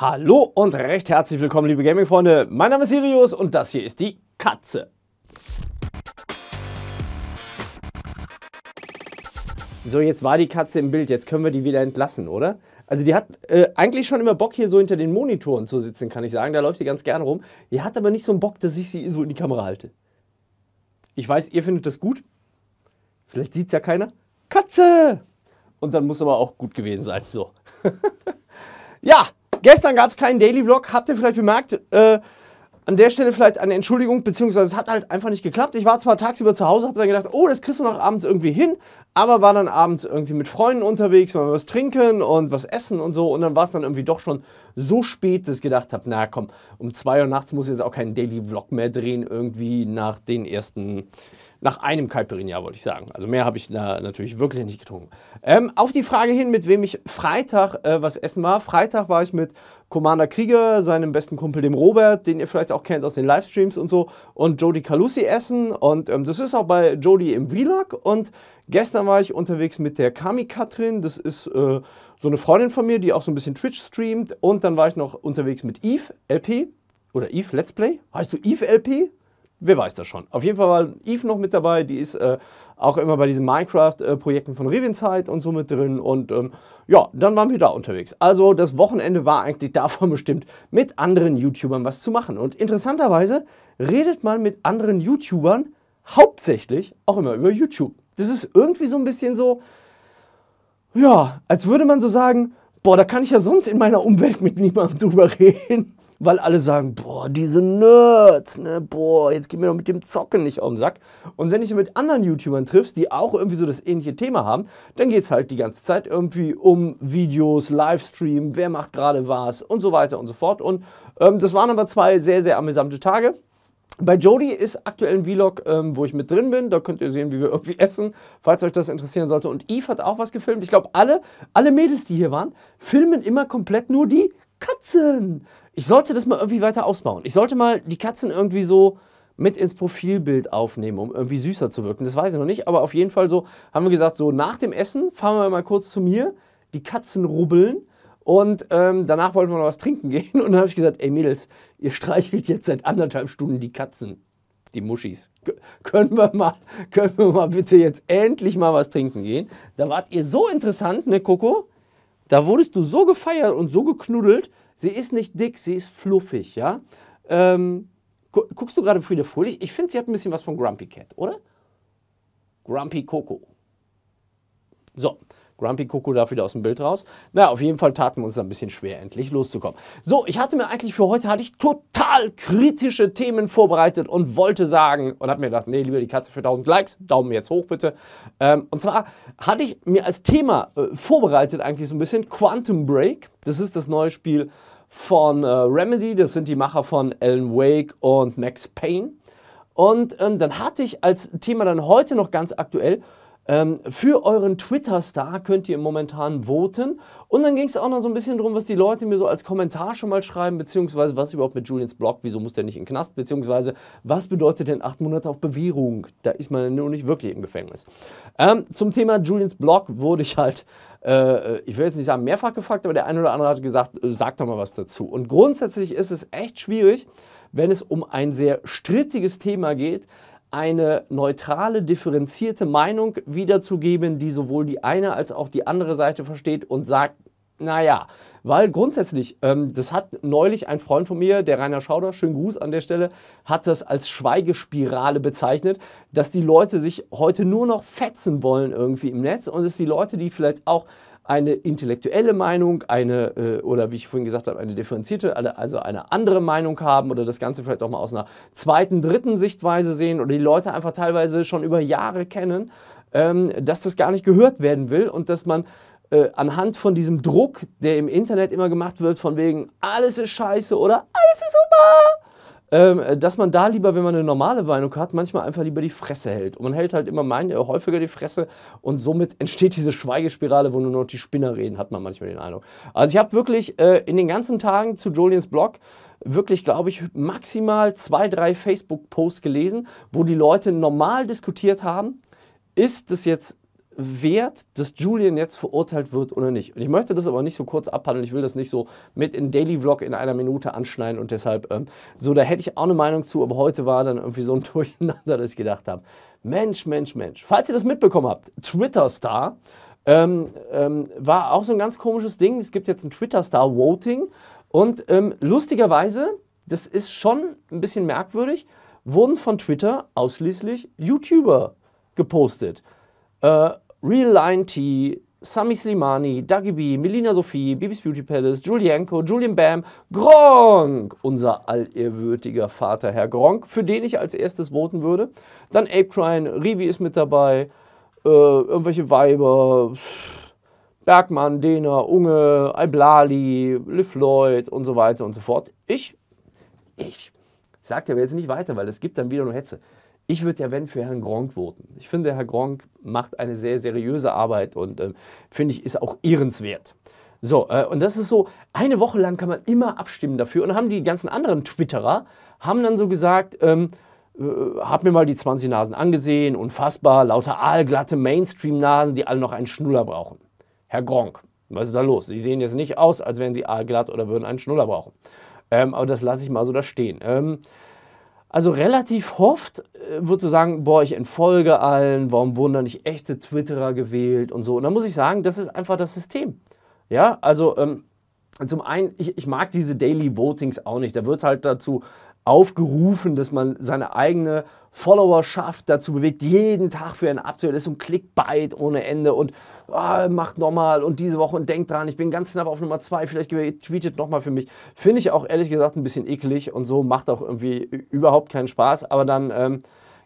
Hallo und recht herzlich willkommen, liebe Gaming-Freunde. Mein Name ist Sirius und das hier ist die Katze. So, jetzt war die Katze im Bild, jetzt können wir die wieder entlassen, oder? Also die hat äh, eigentlich schon immer Bock, hier so hinter den Monitoren zu sitzen, kann ich sagen. Da läuft die ganz gerne rum. Die hat aber nicht so einen Bock, dass ich sie so in die Kamera halte. Ich weiß, ihr findet das gut. Vielleicht sieht es ja keiner. Katze! Und dann muss aber auch gut gewesen sein. So. ja, Gestern gab es keinen Daily Vlog, habt ihr vielleicht bemerkt. Äh, an der Stelle vielleicht eine Entschuldigung, beziehungsweise es hat halt einfach nicht geklappt. Ich war zwar tagsüber zu Hause, habe dann gedacht, oh, das kriegst du noch abends irgendwie hin, aber war dann abends irgendwie mit Freunden unterwegs, mal was trinken und was essen und so. Und dann war es dann irgendwie doch schon so spät, dass ich gedacht habe, na komm, um zwei Uhr nachts muss ich jetzt auch keinen Daily Vlog mehr drehen, irgendwie nach den ersten, nach einem Kalperinjahr, wollte ich sagen. Also mehr habe ich da natürlich wirklich nicht getrunken. Ähm, auf die Frage hin, mit wem ich Freitag äh, was essen war. Freitag war ich mit Commander Krieger, seinem besten Kumpel, dem Robert, den ihr vielleicht auch kennt aus den Livestreams und so, und Jody Calusi essen. Und ähm, das ist auch bei Jody im Vlog. Und gestern gestern war ich unterwegs mit der Kami Katrin. Das ist äh, so eine Freundin von mir, die auch so ein bisschen Twitch streamt. Und dann war ich noch unterwegs mit Eve LP oder Eve Let's Play. Heißt du Eve LP? Wer weiß das schon. Auf jeden Fall war Eve noch mit dabei. Die ist äh, auch immer bei diesen Minecraft-Projekten von Revenzide und so mit drin. Und ähm, ja, dann waren wir da unterwegs. Also das Wochenende war eigentlich davon bestimmt, mit anderen YouTubern was zu machen. Und interessanterweise redet man mit anderen YouTubern hauptsächlich auch immer über YouTube. Das ist irgendwie so ein bisschen so, ja, als würde man so sagen, boah, da kann ich ja sonst in meiner Umwelt mit niemandem drüber reden, weil alle sagen, boah, diese Nerds, ne, boah, jetzt geht mir doch mit dem Zocken nicht auf den Sack. Und wenn ich mit anderen YouTubern triffst, die auch irgendwie so das ähnliche Thema haben, dann geht es halt die ganze Zeit irgendwie um Videos, Livestream, wer macht gerade was und so weiter und so fort. Und ähm, das waren aber zwei sehr, sehr amüsante Tage. Bei Jody ist aktuell ein Vlog, ähm, wo ich mit drin bin. Da könnt ihr sehen, wie wir irgendwie essen, falls euch das interessieren sollte. Und Eve hat auch was gefilmt. Ich glaube, alle, alle Mädels, die hier waren, filmen immer komplett nur die Katzen. Ich sollte das mal irgendwie weiter ausbauen. Ich sollte mal die Katzen irgendwie so mit ins Profilbild aufnehmen, um irgendwie süßer zu wirken. Das weiß ich noch nicht, aber auf jeden Fall so haben wir gesagt, so nach dem Essen fahren wir mal kurz zu mir, die Katzen rubbeln und ähm, danach wollten wir noch was trinken gehen. Und dann habe ich gesagt, ey Mädels, ihr streichelt jetzt seit anderthalb Stunden die Katzen, die Muschis. K können, wir mal, können wir mal bitte jetzt endlich mal was trinken gehen? Da wart ihr so interessant, ne Coco? Da wurdest du so gefeiert und so geknuddelt. Sie ist nicht dick, sie ist fluffig, ja? Ähm, gu guckst du gerade Friede Fröhlich? Ich finde, sie hat ein bisschen was von Grumpy Cat, oder? Grumpy Coco. So, Grumpy Coco darf wieder aus dem Bild raus. Na, naja, auf jeden Fall taten wir uns ein bisschen schwer, endlich loszukommen. So, ich hatte mir eigentlich für heute hatte ich total kritische Themen vorbereitet und wollte sagen und habe mir gedacht, nee, lieber die Katze für 1000 Likes, Daumen jetzt hoch bitte. Ähm, und zwar hatte ich mir als Thema äh, vorbereitet eigentlich so ein bisschen Quantum Break. Das ist das neue Spiel von äh, Remedy. Das sind die Macher von Alan Wake und Max Payne. Und ähm, dann hatte ich als Thema dann heute noch ganz aktuell ähm, für euren Twitter-Star könnt ihr momentan voten. Und dann ging es auch noch so ein bisschen darum, was die Leute mir so als Kommentar schon mal schreiben, beziehungsweise was überhaupt mit Julians Blog, wieso muss der nicht in den Knast, beziehungsweise was bedeutet denn acht Monate auf Bewährung? Da ist man ja nur nicht wirklich im Gefängnis. Ähm, zum Thema Julians Blog wurde ich halt, äh, ich will jetzt nicht sagen mehrfach gefragt, aber der eine oder andere hat gesagt, äh, sag doch mal was dazu. Und grundsätzlich ist es echt schwierig, wenn es um ein sehr strittiges Thema geht, eine neutrale, differenzierte Meinung wiederzugeben, die sowohl die eine als auch die andere Seite versteht und sagt, naja, weil grundsätzlich, ähm, das hat neulich ein Freund von mir, der Rainer Schauder, schönen Gruß an der Stelle, hat das als Schweigespirale bezeichnet, dass die Leute sich heute nur noch fetzen wollen irgendwie im Netz und es die Leute, die vielleicht auch eine intellektuelle Meinung, eine, äh, oder wie ich vorhin gesagt habe, eine differenzierte, also eine andere Meinung haben oder das Ganze vielleicht auch mal aus einer zweiten, dritten Sichtweise sehen oder die Leute einfach teilweise schon über Jahre kennen, ähm, dass das gar nicht gehört werden will und dass man äh, anhand von diesem Druck, der im Internet immer gemacht wird, von wegen, alles ist scheiße oder alles ist super, ähm, dass man da lieber, wenn man eine normale Meinung hat, manchmal einfach lieber die Fresse hält. Und man hält halt immer mein, äh, häufiger die Fresse und somit entsteht diese Schweigespirale, wo nur noch die Spinner reden, hat man manchmal den Eindruck. Also ich habe wirklich äh, in den ganzen Tagen zu Julians Blog wirklich, glaube ich, maximal zwei, drei Facebook-Posts gelesen, wo die Leute normal diskutiert haben, ist es jetzt wert, dass Julian jetzt verurteilt wird oder nicht. Und ich möchte das aber nicht so kurz abhandeln. Ich will das nicht so mit in Daily Vlog in einer Minute anschneiden und deshalb ähm, so, da hätte ich auch eine Meinung zu, aber heute war dann irgendwie so ein Durcheinander, dass ich gedacht habe, Mensch, Mensch, Mensch. Falls ihr das mitbekommen habt, Twitter-Star ähm, ähm, war auch so ein ganz komisches Ding. Es gibt jetzt ein Twitter-Star-Voting und ähm, lustigerweise, das ist schon ein bisschen merkwürdig, wurden von Twitter ausschließlich YouTuber gepostet. Äh, Real Line T, Sami Slimani, Dagi B, Melina Sophie, Bibis Beauty Palace, Julienko, Julian Bam, Gronk, unser allehrwürdiger Vater, Herr Gronk, für den ich als erstes voten würde. Dann Ape Crying, Rivi ist mit dabei, äh, irgendwelche Weiber, Bergmann, Dena, Unge, Alblali, Liv Lloyd und so weiter und so fort. Ich, ich, sag dir jetzt nicht weiter, weil es gibt dann wieder nur Hetze. Ich würde ja, wenn, für Herrn Gronk voten. Ich finde, Herr Gronk macht eine sehr seriöse Arbeit und äh, finde ich, ist auch ehrenswert. So, äh, und das ist so, eine Woche lang kann man immer abstimmen dafür. Und dann haben die ganzen anderen Twitterer, haben dann so gesagt, ähm, äh, hab mir mal die 20 Nasen angesehen, unfassbar, lauter aalglatte Mainstream-Nasen, die alle noch einen Schnuller brauchen. Herr Gronk, was ist da los? Sie sehen jetzt nicht aus, als wären sie aalglatt oder würden einen Schnuller brauchen. Ähm, aber das lasse ich mal so da stehen. Ähm, also relativ oft äh, wird so sagen, boah, ich entfolge allen, warum wurden da nicht echte Twitterer gewählt und so. Und da muss ich sagen, das ist einfach das System. Ja, also ähm, zum einen, ich, ich, mag diese Daily Votings auch nicht. Da wird halt dazu aufgerufen, dass man seine eigene Followerschaft dazu bewegt, jeden Tag für ein Update ist und Clickbait ohne Ende und oh, macht nochmal und diese Woche und denkt dran, ich bin ganz knapp auf Nummer 2, vielleicht tweetet nochmal für mich. Finde ich auch ehrlich gesagt ein bisschen eklig und so macht auch irgendwie überhaupt keinen Spaß, aber dann ähm,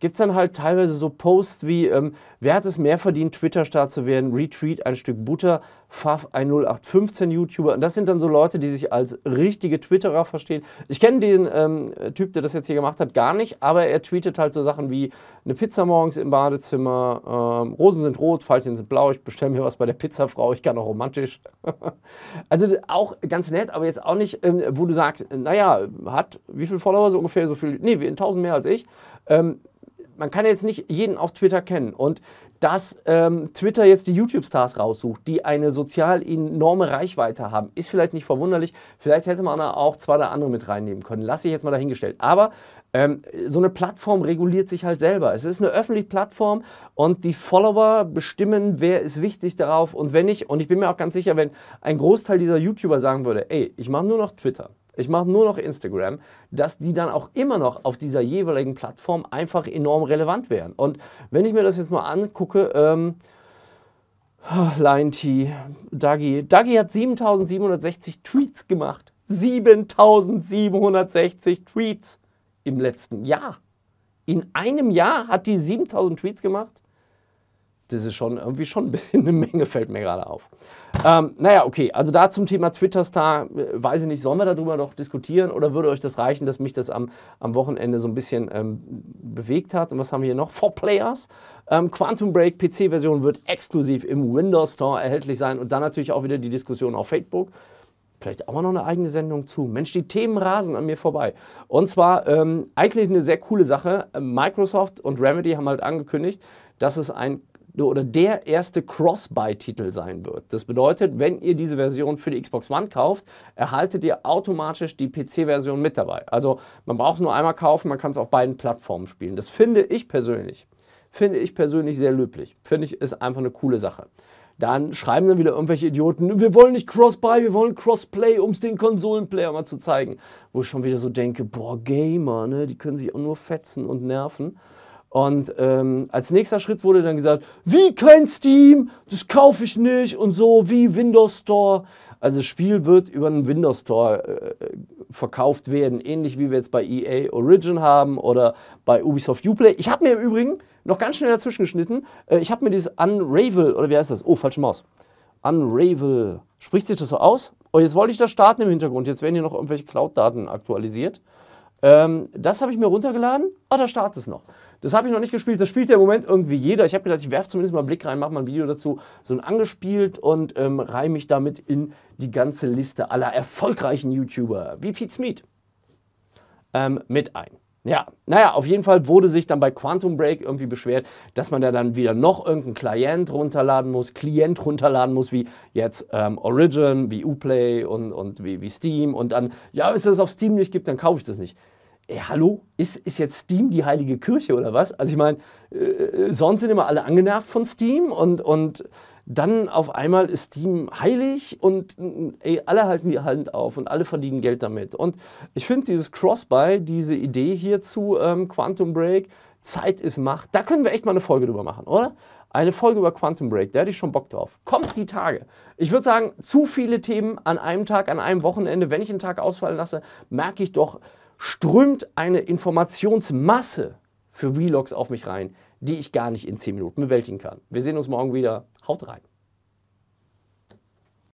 gibt es dann halt teilweise so Posts wie, ähm, wer hat es mehr verdient, Twitter-Star zu werden, Retweet, ein Stück Butter, Pfaff, 10815 YouTuber. Und das sind dann so Leute, die sich als richtige Twitterer verstehen. Ich kenne den ähm, Typ, der das jetzt hier gemacht hat, gar nicht, aber er tweetet halt so Sachen wie eine Pizza morgens im Badezimmer, ähm, Rosen sind rot, Falten sind blau, ich bestelle mir was bei der Pizzafrau, ich kann auch romantisch. also auch ganz nett, aber jetzt auch nicht, ähm, wo du sagst, naja, hat wie viele Follower so ungefähr, so viel, nee, 1000 mehr als ich. Ähm, man kann jetzt nicht jeden auf Twitter kennen. Und dass ähm, Twitter jetzt die YouTube-Stars raussucht, die eine sozial enorme Reichweite haben, ist vielleicht nicht verwunderlich. Vielleicht hätte man da auch zwei oder andere mit reinnehmen können. Lasse ich jetzt mal dahingestellt. Aber ähm, so eine Plattform reguliert sich halt selber. Es ist eine öffentliche Plattform und die Follower bestimmen, wer ist wichtig darauf und wenn ich, Und ich bin mir auch ganz sicher, wenn ein Großteil dieser YouTuber sagen würde, ey, ich mache nur noch Twitter, ich mache nur noch Instagram, dass die dann auch immer noch auf dieser jeweiligen Plattform einfach enorm relevant wären. Und wenn ich mir das jetzt mal angucke, ähm, ah, Lion T, Dagi, Dagi hat 7760 Tweets gemacht. 7760 Tweets im letzten Jahr. In einem Jahr hat die 7000 Tweets gemacht. Das ist schon irgendwie schon ein bisschen eine Menge, fällt mir gerade auf. Ähm, naja, okay, also da zum Thema Twitter-Star, äh, weiß ich nicht, sollen wir darüber noch diskutieren oder würde euch das reichen, dass mich das am, am Wochenende so ein bisschen ähm, bewegt hat? Und was haben wir hier noch? Four Players. Ähm, Quantum Break PC-Version wird exklusiv im Windows Store erhältlich sein und dann natürlich auch wieder die Diskussion auf Facebook vielleicht auch mal noch eine eigene Sendung zu. Mensch, die Themen rasen an mir vorbei. Und zwar ähm, eigentlich eine sehr coole Sache. Microsoft und Remedy haben halt angekündigt, dass es ein oder der erste Cross-Buy-Titel sein wird. Das bedeutet, wenn ihr diese Version für die Xbox One kauft, erhaltet ihr automatisch die PC-Version mit dabei. Also man braucht es nur einmal kaufen, man kann es auf beiden Plattformen spielen. Das finde ich persönlich, finde ich persönlich sehr löblich. Finde ich, ist einfach eine coole Sache dann schreiben dann wieder irgendwelche Idioten, wir wollen nicht Cross-Buy, wir wollen Cross-Play, um es den Konsolenplayer mal zu zeigen. Wo ich schon wieder so denke, boah, Gamer, ne, die können sich auch nur fetzen und nerven. Und ähm, als nächster Schritt wurde dann gesagt, wie kein Steam, das kaufe ich nicht und so, wie Windows Store. Also das Spiel wird über einen Windows Store äh, verkauft werden, ähnlich wie wir jetzt bei EA Origin haben oder bei Ubisoft Uplay. Ich habe mir im Übrigen noch ganz schnell dazwischen geschnitten. Äh, ich habe mir dieses Unravel, oder wie heißt das? Oh, falsche Maus. Unravel. Spricht sich das so aus? Oh, jetzt wollte ich das starten im Hintergrund. Jetzt werden hier noch irgendwelche Cloud-Daten aktualisiert. Ähm, das habe ich mir runtergeladen. Oh, da startet es noch. Das habe ich noch nicht gespielt. Das spielt ja im Moment irgendwie jeder. Ich habe gedacht, ich werfe zumindest mal einen Blick rein, mache mal ein Video dazu. So ein angespielt und ähm, reihe mich damit in die ganze Liste aller erfolgreichen YouTuber, wie Pete Smith, ähm, mit ein. Ja, naja, auf jeden Fall wurde sich dann bei Quantum Break irgendwie beschwert, dass man da dann wieder noch irgendeinen Client runterladen muss, Client runterladen muss, wie jetzt ähm, Origin, wie Uplay und, und wie, wie Steam und dann, ja, wenn es das auf Steam nicht gibt, dann kaufe ich das nicht. Ey, hallo, ist, ist jetzt Steam die heilige Kirche oder was? Also ich meine, äh, äh, sonst sind immer alle angenervt von Steam und, und dann auf einmal ist Steam heilig und ey, alle halten die Hand auf und alle verdienen Geld damit. Und ich finde dieses Cross-Buy, diese Idee hier zu ähm, Quantum Break, Zeit ist Macht, da können wir echt mal eine Folge drüber machen, oder? Eine Folge über Quantum Break, da hätte ich schon Bock drauf. Kommt die Tage. Ich würde sagen, zu viele Themen an einem Tag, an einem Wochenende. Wenn ich einen Tag ausfallen lasse, merke ich doch, strömt eine Informationsmasse für Vlogs auf mich rein, die ich gar nicht in 10 Minuten bewältigen kann. Wir sehen uns morgen wieder. Haut rein.